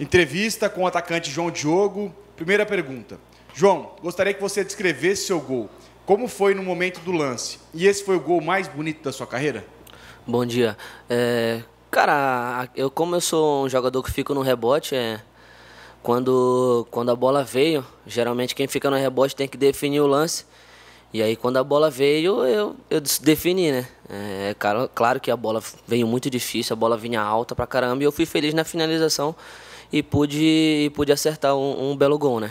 Entrevista com o atacante João Diogo. Primeira pergunta. João, gostaria que você descrevesse seu gol. Como foi no momento do lance? E esse foi o gol mais bonito da sua carreira? Bom dia. É, cara, eu como eu sou um jogador que fico no rebote, é, quando, quando a bola veio, geralmente quem fica no rebote tem que definir o lance. E aí quando a bola veio, eu, eu defini, né? É, é, claro, claro que a bola veio muito difícil, a bola vinha alta pra caramba e eu fui feliz na finalização e pude, e pude acertar um, um belo gol, né?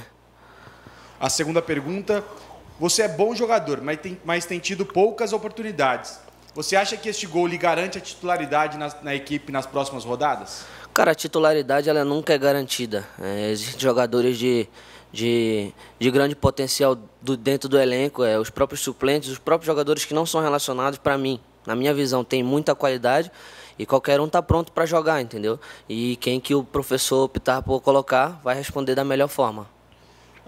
A segunda pergunta, você é bom jogador, mas tem, mas tem tido poucas oportunidades. Você acha que este gol lhe garante a titularidade na, na equipe nas próximas rodadas? Cara, a titularidade ela nunca é garantida. É, existem jogadores de, de, de grande potencial do, dentro do elenco, é, os próprios suplentes, os próprios jogadores que não são relacionados, para mim, na minha visão, tem muita qualidade e qualquer um tá pronto para jogar, entendeu? E quem que o professor optar por colocar vai responder da melhor forma.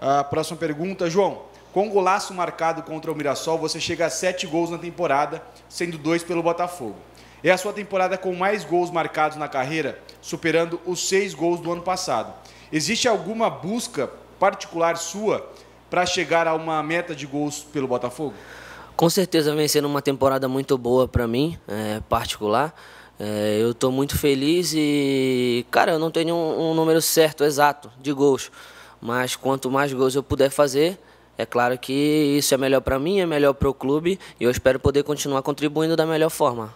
A próxima pergunta, João. Com o golaço marcado contra o Mirassol, você chega a sete gols na temporada, sendo dois pelo Botafogo. É a sua temporada com mais gols marcados na carreira, superando os seis gols do ano passado. Existe alguma busca particular sua para chegar a uma meta de gols pelo Botafogo? Com certeza vem sendo uma temporada muito boa para mim, é, particular. É, eu estou muito feliz e, cara, eu não tenho um, um, número certo, exato, de gols. Mas quanto mais gols eu puder fazer, é claro que isso é melhor para mim, é melhor para o clube e eu espero poder continuar contribuindo da melhor forma.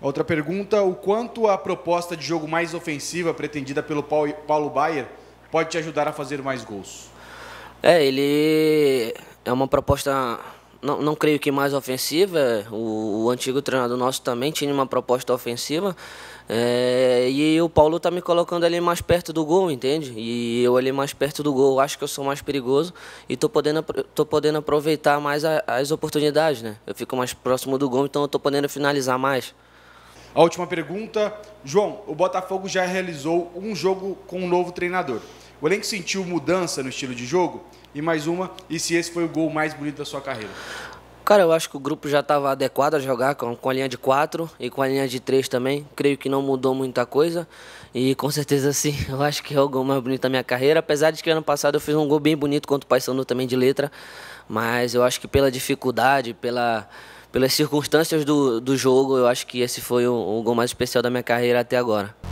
Outra pergunta: o quanto a proposta de jogo mais ofensiva pretendida pelo Paulo Baier pode te ajudar a fazer mais gols? É, ele é uma proposta não, não creio que mais ofensiva. O, o, antigo treinador nosso também tinha uma proposta ofensiva. É, e o Paulo tá me colocando ali mais perto do gol, entende? E eu ali mais perto do gol, acho que eu sou mais perigoso e tô podendo, tô podendo aproveitar mais a, as oportunidades, né? Eu fico mais próximo do gol, então eu tô podendo finalizar mais. A última pergunta, João, o Botafogo já realizou um jogo com um novo treinador. O elenco sentiu mudança no estilo de jogo? E mais uma, e se esse foi o gol mais bonito da sua carreira? Cara, eu acho que o grupo já estava adequado a jogar com, com a linha de quatro e com a linha de três também. Creio que não mudou muita coisa. E com certeza sim, eu acho que é o gol mais bonito da minha carreira. Apesar de que ano passado eu fiz um gol bem bonito contra o Paysandu também de letra. Mas eu acho que pela dificuldade, pela, pelas circunstâncias do, do jogo, eu acho que esse foi o, o gol mais especial da minha carreira até agora.